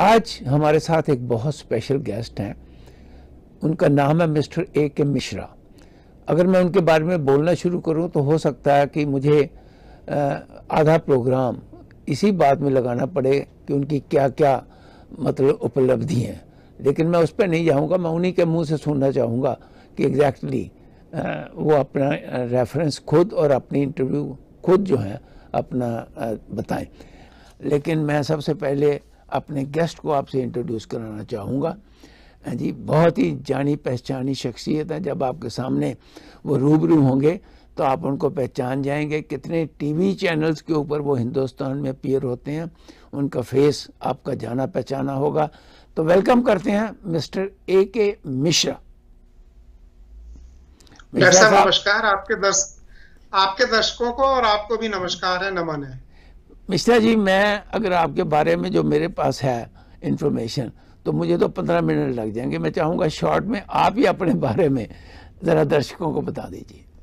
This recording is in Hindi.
आज हमारे साथ एक बहुत स्पेशल गेस्ट हैं उनका नाम है मिस्टर ए के मिश्रा अगर मैं उनके बारे में बोलना शुरू करूं तो हो सकता है कि मुझे आधा प्रोग्राम इसी बात में लगाना पड़े कि उनकी क्या क्या मतलब उपलब्धि हैं लेकिन मैं उस पर नहीं जाऊंगा मैं उन्हीं के मुंह से सुनना चाहूँगा कि एग्जैक्टली वो अपना रेफरेंस खुद और अपनी इंटरव्यू खुद जो है अपना बताएं लेकिन मैं सबसे पहले अपने गेस्ट को आपसे इंट्रोड्यूस कराना चाहूँगा हाँ जी बहुत ही जानी पहचानी शख्सियत है जब आपके सामने वो रूबरू होंगे तो आप उनको पहचान जाएंगे कितने टीवी चैनल्स के ऊपर वो हिंदुस्तान में पियर होते हैं उनका फेस आपका जाना पहचाना होगा तो वेलकम करते हैं मिस्टर ए के मिश्रा नमस्कार आपके दर्श आपके दर्शकों को और आपको भी नमस्कार है नमन है मिश्रा जी मैं अगर आपके बारे में जो मेरे पास है इन्फॉर्मेशन तो मुझे तो पंद्रह मिनट लग जाएंगे मैं चाहूँगा शॉर्ट में आप ही अपने बारे में ज़रा दर्शकों को बता दीजिए